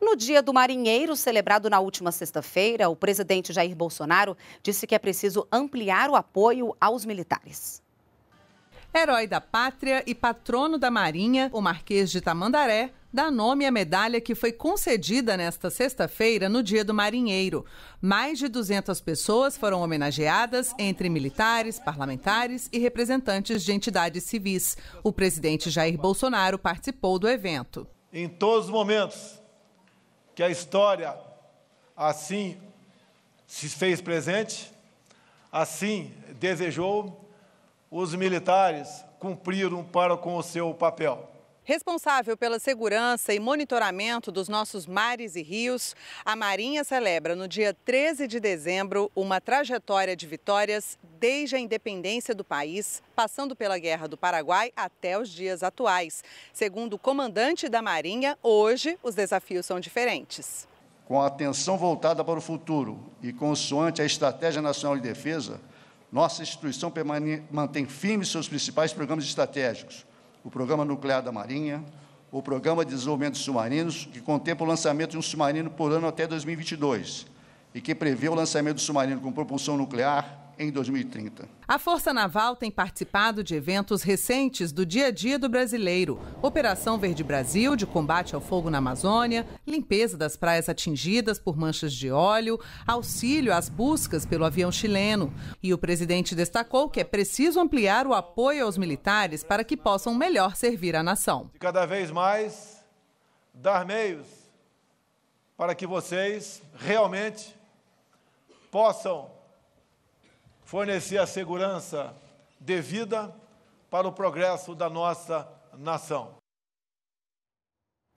No Dia do Marinheiro, celebrado na última sexta-feira, o presidente Jair Bolsonaro disse que é preciso ampliar o apoio aos militares. Herói da Pátria e patrono da Marinha, o Marquês de Tamandaré dá nome à medalha que foi concedida nesta sexta-feira no Dia do Marinheiro. Mais de 200 pessoas foram homenageadas, entre militares, parlamentares e representantes de entidades civis. O presidente Jair Bolsonaro participou do evento. Em todos os momentos, que a história assim se fez presente, assim desejou, os militares cumpriram para com o seu papel. Responsável pela segurança e monitoramento dos nossos mares e rios, a Marinha celebra no dia 13 de dezembro uma trajetória de vitórias desde a independência do país, passando pela Guerra do Paraguai até os dias atuais. Segundo o comandante da Marinha, hoje os desafios são diferentes. Com a atenção voltada para o futuro e consoante a Estratégia Nacional de Defesa, nossa instituição mantém firmes seus principais programas estratégicos, o Programa Nuclear da Marinha, o Programa de Desenvolvimento de Submarinos, que contempla o lançamento de um submarino por ano até 2022 e que prevê o lançamento do submarino com propulsão nuclear, em 2030. A Força Naval tem participado de eventos recentes do dia a dia do brasileiro: Operação Verde Brasil, de combate ao fogo na Amazônia, limpeza das praias atingidas por manchas de óleo, auxílio às buscas pelo avião chileno. E o presidente destacou que é preciso ampliar o apoio aos militares para que possam melhor servir a nação. E cada vez mais dar meios para que vocês realmente possam fornecer a segurança devida para o progresso da nossa nação.